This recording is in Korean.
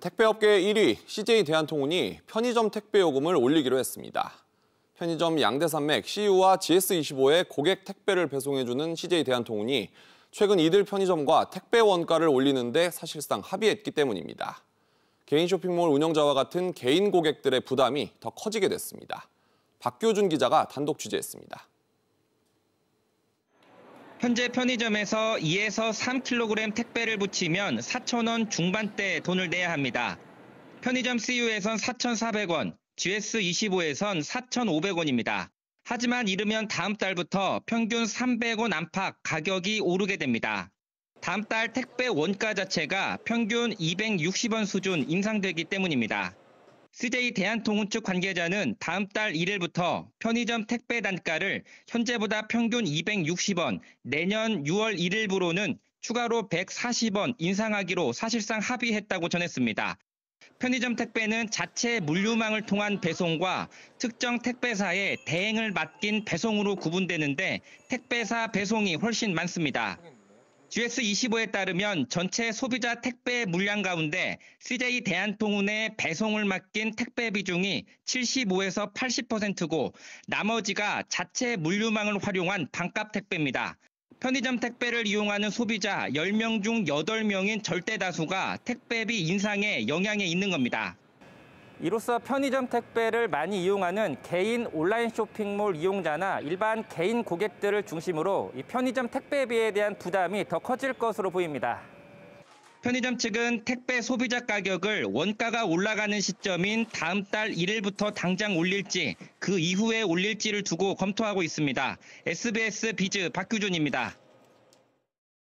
택배업계 1위 CJ 대한통운이 편의점 택배 요금을 올리기로 했습니다. 편의점 양대산맥 CU와 g s 2 5의 고객 택배를 배송해주는 CJ 대한통운이 최근 이들 편의점과 택배 원가를 올리는데 사실상 합의했기 때문입니다. 개인 쇼핑몰 운영자와 같은 개인 고객들의 부담이 더 커지게 됐습니다. 박규준 기자가 단독 취재했습니다. 현재 편의점에서 2에서 3kg 택배를 붙이면 4,000원 중반대 돈을 내야 합니다. 편의점 CU에선 4,400원, GS25에선 4,500원입니다. 하지만 이르면 다음 달부터 평균 300원 안팎 가격이 오르게 됩니다. 다음 달 택배 원가 자체가 평균 260원 수준 인상되기 때문입니다. CJ 대한통운측 관계자는 다음 달 1일부터 편의점 택배 단가를 현재보다 평균 260원, 내년 6월 1일부로는 추가로 140원 인상하기로 사실상 합의했다고 전했습니다. 편의점 택배는 자체 물류망을 통한 배송과 특정 택배사의 대행을 맡긴 배송으로 구분되는데 택배사 배송이 훨씬 많습니다. GS25에 따르면 전체 소비자 택배 물량 가운데 CJ 대한통운의 배송을 맡긴 택배 비중이 75에서 80%고 나머지가 자체 물류망을 활용한 반값 택배입니다. 편의점 택배를 이용하는 소비자 10명 중 8명인 절대 다수가 택배비 인상에 영향이 있는 겁니다. 이로써 편의점 택배를 많이 이용하는 개인 온라인 쇼핑몰 이용자나 일반 개인 고객들을 중심으로 이 편의점 택배비에 대한 부담이 더 커질 것으로 보입니다. 편의점 측은 택배 소비자 가격을 원가가 올라가는 시점인 다음 달 1일부터 당장 올릴지 그 이후에 올릴지를 두고 검토하고 있습니다. SBS 비즈 박규준입니다.